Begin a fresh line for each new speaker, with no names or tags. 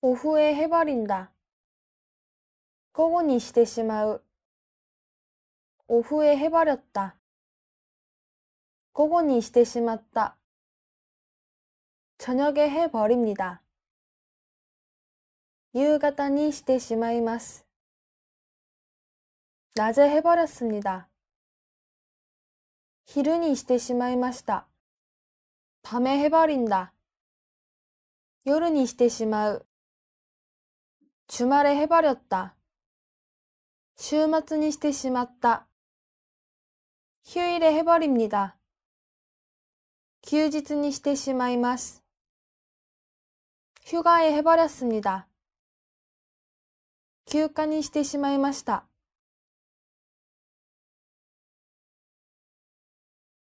오후へばりんだ。午後にしてしまう。오후에해버렸다午後にしてしまった。저녁에해버립니だ。夕方にしてしまいます낮에해버렸습니다昼にしてしまいましためへばりんだ。夜にしてしまう。주말에해버った。週末にしてしまった。휴일에해버립니 다。 休日にしてしまいます。휴가에해버렸すみだ。休暇にしてしまいました。